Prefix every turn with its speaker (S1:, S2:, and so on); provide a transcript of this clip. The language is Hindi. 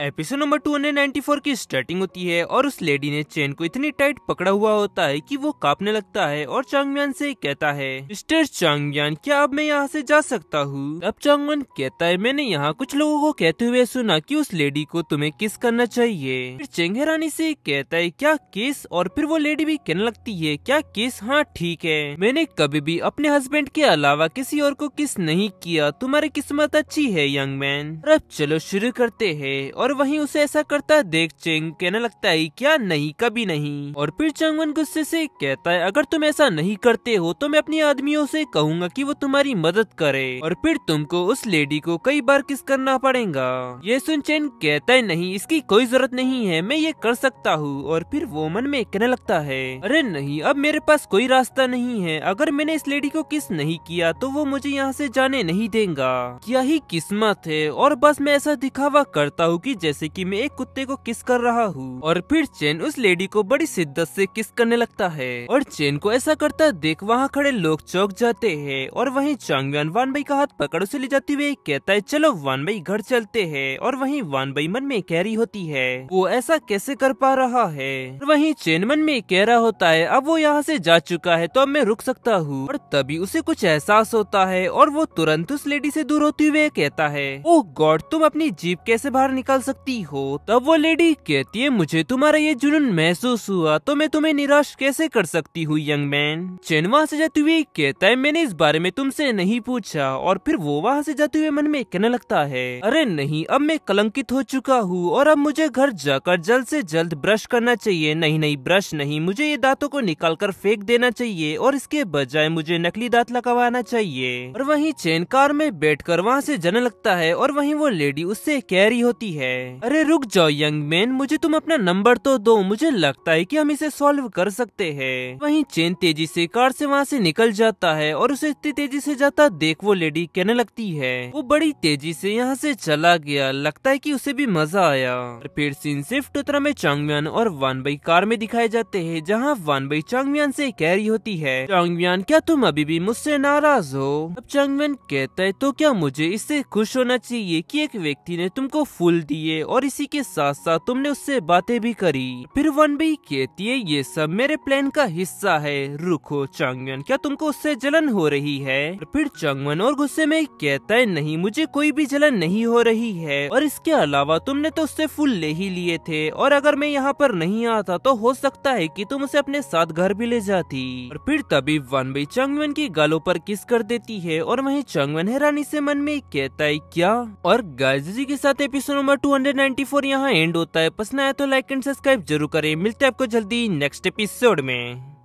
S1: एपिसोड नंबर 294 की स्टार्टिंग होती है और उस लेडी ने चेन को इतनी टाइट पकड़ा हुआ होता है कि वो कांपने लगता है और चांगम्यान से कहता है मिस्टर चांगम्यान क्या अब मैं यहाँ से जा सकता हूँ अब चांगम्यान कहता है मैंने यहाँ कुछ लोगों को कहते हुए सुना कि उस लेडी को तुम्हें किस करना चाहिए फिर रानी से कहता है क्या किस और फिर वो लेडी भी कहने लगती है क्या किस हाँ ठीक है मैंने कभी भी अपने हस्बैंड के अलावा किसी और को किस नहीं किया तुम्हारी किस्मत अच्छी है यंग मैन अब चलो शुरू करते है और वहीं उसे ऐसा करता देख चेंग कहने लगता है क्या नहीं कभी नहीं और फिर चंगवन गुस्से से कहता है अगर तुम ऐसा नहीं करते हो तो मैं अपने आदमियों से कहूंगा कि वो तुम्हारी मदद करे और फिर तुमको उस लेडी को कई बार किस करना पड़ेगा ये सुन चेंग कहता है नहीं इसकी कोई जरूरत नहीं है मैं ये कर सकता हूँ और फिर वो मन में कहने लगता है अरे नहीं अब मेरे पास कोई रास्ता नहीं है अगर मैंने इस लेडी को किस नहीं किया तो वो मुझे यहाँ से जाने नहीं देगा क्या ही किस्मत है और बस मैं ऐसा दिखावा करता हूँ की लगी जैसे कि मैं एक कुत्ते को किस कर रहा हूँ और फिर चैन उस लेडी को बड़ी शिद्दत से किस करने लगता है और चैन को ऐसा करता देख वहाँ खड़े लोग चौक जाते हैं और वही चांगव्यान वान भाई का हाथ पकड़ उसे ले जाती हुए कहता है चलो वान भाई घर चलते है और वही वान भाई मन में कैरी होती है वो ऐसा कैसे कर पा रहा है वही चैन मन में कह रहा होता है अब वो यहाँ से जा चुका है तो अब मैं रुक सकता हूँ और तभी उसे कुछ एहसास होता है और वो तुरंत उस लेडी से दूर होती हुए कहता है ओ गॉड तुम अपनी जीप कैसे बाहर निकाल सकती हो तब वो लेडी कहती है मुझे तुम्हारा ये जुनून महसूस हुआ तो मैं तुम्हें निराश कैसे कर सकती हूँ यंग मैन चैन वहाँ से जाते हुए कहता है मैंने इस बारे में तुमसे नहीं पूछा और फिर वो वहाँ से जाते हुए मन में कहने लगता है अरे नहीं अब मैं कलंकित हो चुका हूँ और अब मुझे घर जाकर जल्द ऐसी जल्द ब्रश करना चाहिए नहीं नहीं ब्रश नहीं मुझे ये दाँतों को निकाल कर फेंक देना चाहिए और इसके बजाय मुझे नकली दांत लगवाना चाहिए और वहीं चैन कार में बैठकर वहाँ ऐसी जाने लगता है और वहीं वो लेडी उससे कैरी होती है अरे रुक जाओ यंग मैन मुझे तुम अपना नंबर तो दो मुझे लगता है कि हम इसे सॉल्व कर सकते हैं वहीं चेन तेजी से कार से वहाँ से निकल जाता है और उसे इतनी तेजी से जाता देख वो लेडी कहने लगती है वो बड़ी तेजी से यहाँ से चला गया लगता है की उसे भी मजा आया फिर सीन सिर्फ टोतरा में चांगम्यान और बाई कार में दिखाए जाते हैं जहाँ बाई चांगम्यान से कह रही होती है चांगम्यान क्या तुम अभी भी मुझसे नाराज हो अब चांगम्यान कहता है तो क्या मुझे इससे खुश होना चाहिए की एक व्यक्ति ने तुमको फूल दिया लिए और इसी के साथ साथ तुमने उससे बातें भी करी फिर वन भी कहती है ये सब मेरे प्लान का हिस्सा है रुको चांगवन क्या तुमको उससे जलन हो रही है फिर चांगवन और गुस्से में कहता है नहीं मुझे कोई भी जलन नहीं हो रही है और इसके अलावा तुमने तो उससे फूल ले ही लिए थे और अगर मैं यहाँ पर नहीं आता तो हो सकता है कि तुम उसे अपने साथ घर भी ले जाती और फिर तभी वन भी चांगवन की गालों पर किस कर देती है और वही चांगवन हैरानी से मन में कहता है क्या और गायजी के साथ एपिसोड नंबर टू 294 यहां एंड होता है पसंद आया तो लाइक एंड सब्सक्राइब जरूर करें मिलते हैं आपको जल्दी नेक्स्ट एपिसोड में